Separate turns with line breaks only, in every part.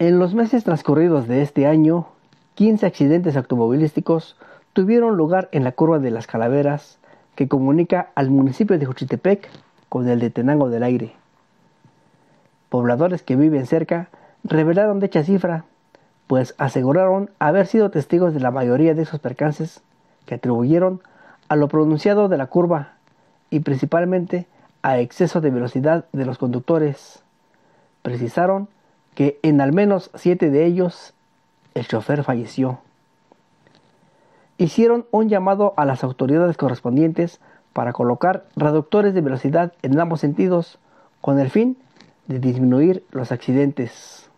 En los meses transcurridos de este año, 15 accidentes automovilísticos tuvieron lugar en la curva de las Calaveras, que comunica al municipio de Juchitepec con el de Tenango del Aire. Pobladores que viven cerca revelaron dicha cifra, pues aseguraron haber sido testigos de la mayoría de esos percances que atribuyeron a lo pronunciado de la curva y principalmente a exceso de velocidad de los conductores. Precisaron que en al menos siete de ellos el chofer falleció. Hicieron un llamado a las autoridades correspondientes para colocar reductores de velocidad en ambos sentidos con el fin de disminuir los accidentes.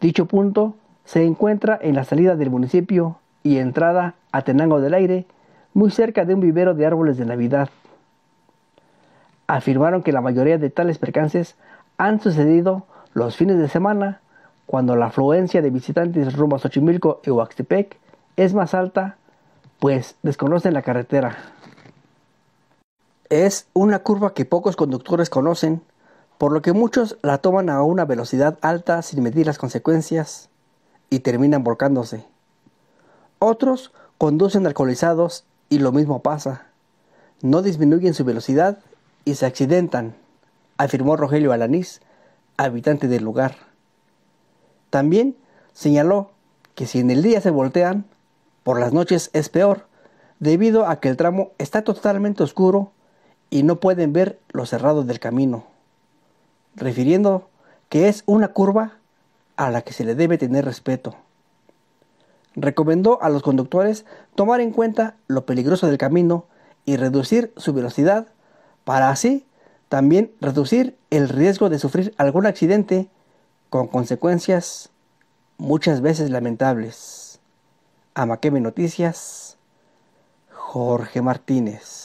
Dicho punto se encuentra en la salida del municipio y entrada a Tenango del Aire, muy cerca de un vivero de árboles de Navidad. Afirmaron que la mayoría de tales percances han sucedido los fines de semana, cuando la afluencia de visitantes rumbo a Xochimilco y Huaxtepec es más alta, pues desconocen la carretera. Es una curva que pocos conductores conocen, por lo que muchos la toman a una velocidad alta sin medir las consecuencias y terminan volcándose. Otros conducen alcoholizados y lo mismo pasa. No disminuyen su velocidad y se accidentan, afirmó Rogelio Alanís, habitante del lugar. También señaló que si en el día se voltean, por las noches es peor, debido a que el tramo está totalmente oscuro y no pueden ver los cerrados del camino, refiriendo que es una curva a la que se le debe tener respeto. Recomendó a los conductores tomar en cuenta lo peligroso del camino y reducir su velocidad para así también reducir el riesgo de sufrir algún accidente con consecuencias muchas veces lamentables. Amaqueme Noticias, Jorge Martínez.